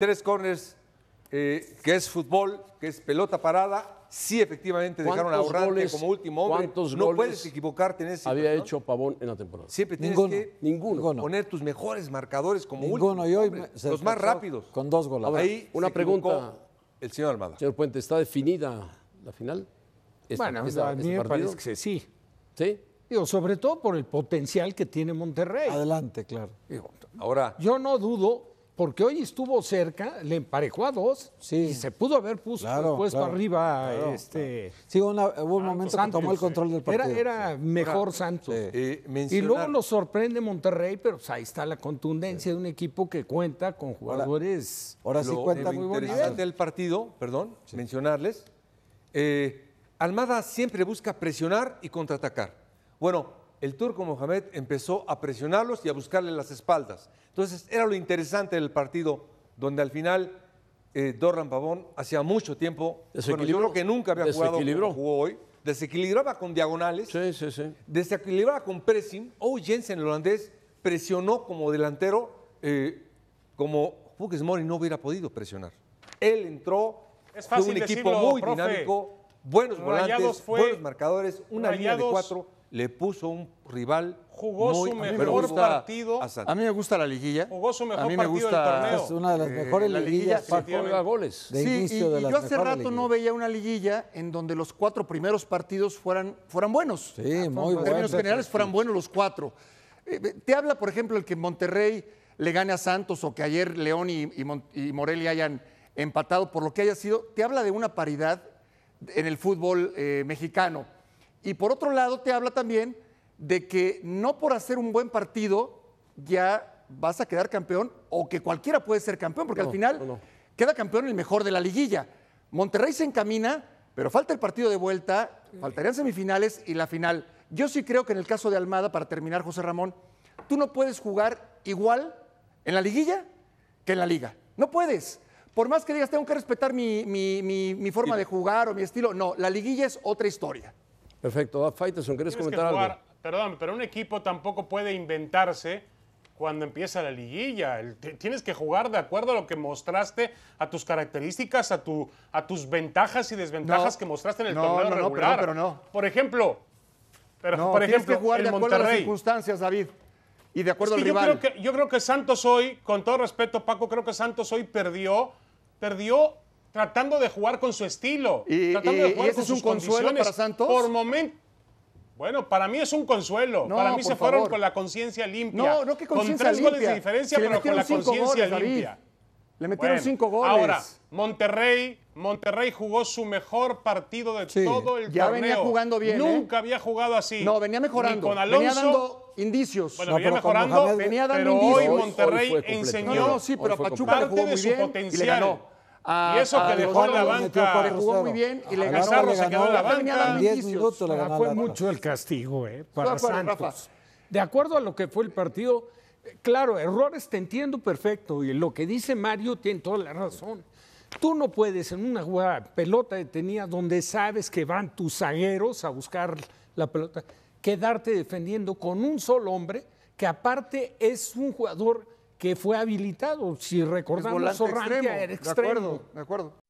Tres corners, eh, que es fútbol, que es pelota parada. Sí, efectivamente, dejaron a Orrante como último hombre. ¿Cuántos no puedes equivocarte en ese. Había hecho Pavón en la temporada. Siempre tienes que poner tus mejores marcadores como último. Y los más rápidos. Con dos goles. Ahí una pregunta. El señor Almada. Señor Puente, ¿está definida la final? bueno, este me parece que sí. ¿Sí? Digo, sobre todo por el potencial que tiene Monterrey. Adelante, claro. Ahora. Yo no dudo porque hoy estuvo cerca, le emparejó a dos y se pudo haber puesto arriba. este, Sí, hubo un momento que tomó el control del partido. Era, mejor Santos. Y, luego nos sorprende Monterrey, pero pues ahí está la contundencia de un equipo que cuenta con jugadores. Ahora, sí cuenta muy bonito. del partido, perdón, mencionarles. Eh, Almada siempre busca presionar y contraatacar. Bueno, el turco Mohamed empezó a presionarlos y a buscarle las espaldas. Entonces era lo interesante del partido, donde al final eh, Dorlan Pavón hacía mucho tiempo, bueno, yo creo que nunca había jugado hoy, desequilibraba con diagonales, desequilibraba con pressing, o Jensen, el holandés, presionó como delantero, eh, como Fugues Mori no hubiera podido presionar. Él entró, fue un equipo muy dinámico, buenos volantes, buenos marcadores, una línea de cuatro le puso un rival jugó su mejor partido. A, mí me gusta la liguilla. Jugó su mejor a mí me partido gusta, Es una de las mejores liguillas. goles. sí, y, yo hace rato no veía una liguilla en donde los cuatro primeros partidos fueran, fueran buenos. Sí, ah, En términos generales fueran buenos los cuatro. Eh, te habla, por ejemplo, el que Monterrey le gane a Santos o que ayer León y, y, Morelia hayan empatado por lo que haya sido. Te habla de una paridad en el fútbol eh, mexicano y por otro lado, te habla también de que no por hacer un buen partido ya vas a quedar campeón o que cualquiera puede ser campeón, porque al final queda campeón el mejor de la liguilla. Monterrey se encamina, pero falta el partido de vuelta, faltarían semifinales y la final. Yo sí creo que en el caso de Almada, para terminar, José Ramón, tú no puedes jugar igual en la liguilla que en la liga. No puedes. Por más que digas, tengo que respetar mi forma de jugar o mi estilo, no, la liguilla es otra historia. Perfecto. ¿quieres comentar algo? Perdón, pero un equipo tampoco puede inventarse cuando empieza la liguilla. tienes que jugar de acuerdo a lo que mostraste, a tus características, a, tu, a tus ventajas y desventajas que mostraste en el torneo regular. No, no. Por ejemplo, pero, no, por ejemplo, que jugar de las circunstancias, David. Y de acuerdo al rival. Yo creo, que, yo creo que Santos hoy, con todo respeto, Paco, creo que Santos hoy perdió, perdió tratando de jugar con su estilo. Y, tratando es un sus consuelo para Santos. Por momento. Bueno, para mí es un consuelo. para mí se fueron con la conciencia limpia. No, no que conciencia limpia. Con tres limpia. goles de diferencia, pero con la conciencia limpia. Le metieron cinco goles. Ahora, Monterrey, Monterrey jugó su mejor partido de todo el ya venía jugando bien. ¿eh? Nunca había jugado así. No, venía mejorando. venía dando indicios. Bueno, venía mejorando, venía dando pero hoy Monterrey enseñó no, sí, pero Pachuca parte jugó muy su bien potencial. Y le ganó y eso que dejó la banca. jugó muy bien y le ganó. se quedó ah, la banca. 10 minutos Fue mucho el castigo eh, para Santos. De acuerdo a lo que fue el partido, eh, claro, errores te entiendo perfecto y lo que dice Mario tiene toda la razón. Tú no puedes en una jugada pelota detenida donde sabes que van tus zagueros a buscar la pelota, quedarte defendiendo con un solo hombre que aparte es un jugador que fue habilitado. Si recordamos, Orrantia era De acuerdo, de acuerdo.